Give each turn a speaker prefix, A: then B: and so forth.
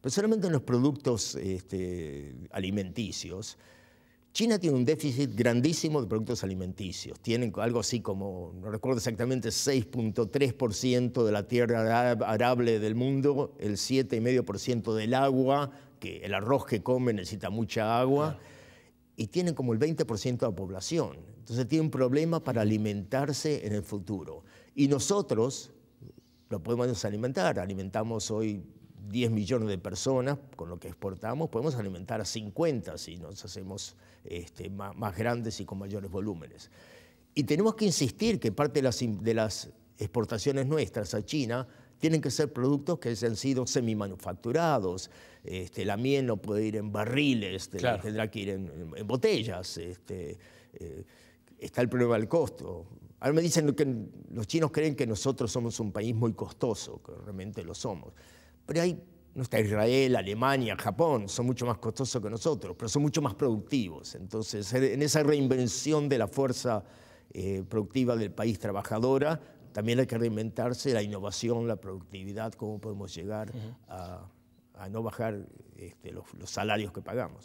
A: pero solamente en los productos este, alimenticios, China tiene un déficit grandísimo de productos alimenticios. Tienen algo así como, no recuerdo exactamente, 6.3% de la tierra arable del mundo, el 7,5% del agua, que el arroz que come necesita mucha agua, y tienen como el 20% de la población. Entonces tienen un problema para alimentarse en el futuro. Y nosotros lo podemos alimentar. Alimentamos hoy 10 millones de personas, con lo que exportamos, podemos alimentar a 50 si nos hacemos este, más, grandes y con mayores volúmenes. Y tenemos que insistir que parte de las, exportaciones nuestras a China tienen que ser productos que han sido semimanufacturados. Este, la miel no puede ir en barriles, tendrá que ir en, botellas. Este, eh, está el problema del costo. Ahora me dicen que los chinos creen que nosotros somos un país muy costoso, que realmente lo somos. Pero hay, no está Israel, Alemania, Japón, son mucho más costosos que nosotros, pero son mucho más productivos. Entonces, en esa reinvención de la fuerza eh, productiva del país trabajadora, también hay que reinventarse la innovación, la productividad, cómo podemos llegar a, no bajar este, los salarios que pagamos.